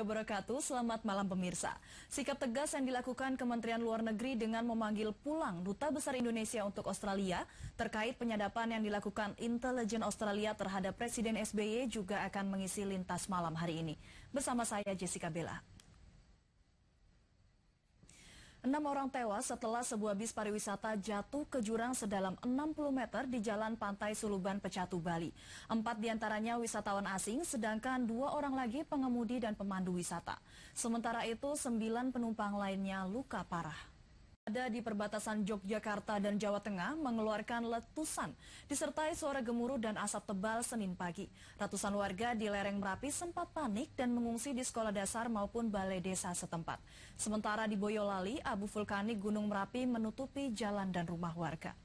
wabarakatuh. Selamat malam pemirsa. Sikap tegas yang dilakukan Kementerian Luar Negeri dengan memanggil pulang duta besar Indonesia untuk Australia terkait penyadapan yang dilakukan intelijen Australia terhadap Presiden SBY juga akan mengisi lintas malam hari ini. Bersama saya Jessica Bella. Enam orang tewas setelah sebuah bis pariwisata jatuh ke jurang sedalam 60 meter di Jalan Pantai Suluban Pecatu, Bali. Empat diantaranya wisatawan asing, sedangkan dua orang lagi pengemudi dan pemandu wisata. Sementara itu, sembilan penumpang lainnya luka parah ada di perbatasan Yogyakarta dan Jawa Tengah mengeluarkan letusan disertai suara gemuruh dan asap tebal Senin pagi. Ratusan warga di lereng Merapi sempat panik dan mengungsi di sekolah dasar maupun balai desa setempat. Sementara di Boyolali, abu vulkanik Gunung Merapi menutupi jalan dan rumah warga.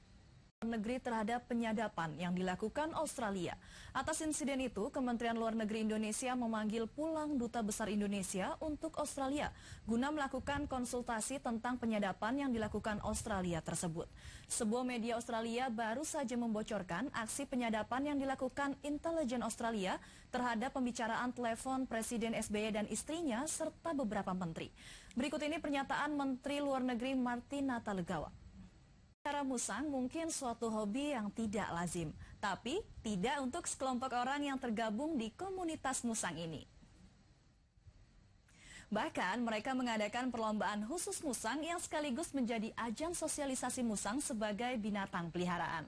Luar Negeri terhadap penyadapan yang dilakukan Australia. Atas insiden itu, Kementerian Luar Negeri Indonesia memanggil pulang Duta Besar Indonesia untuk Australia guna melakukan konsultasi tentang penyadapan yang dilakukan Australia tersebut. Sebuah media Australia baru saja membocorkan aksi penyadapan yang dilakukan intelijen Australia terhadap pembicaraan telepon Presiden SBY dan istrinya serta beberapa menteri. Berikut ini pernyataan Menteri Luar Negeri Martina Talegawa. Cara musang mungkin suatu hobi yang tidak lazim, tapi tidak untuk sekelompok orang yang tergabung di komunitas musang ini. Bahkan mereka mengadakan perlombaan khusus musang yang sekaligus menjadi ajang sosialisasi musang sebagai binatang peliharaan.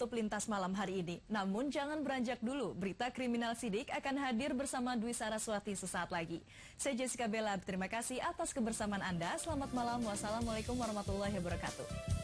Tutup lintas malam hari ini, namun jangan beranjak dulu, berita kriminal sidik akan hadir bersama Dwi Saraswati sesaat lagi. Saya Jessica Bella, terima kasih atas kebersamaan Anda, selamat malam, wassalamualaikum warahmatullahi wabarakatuh.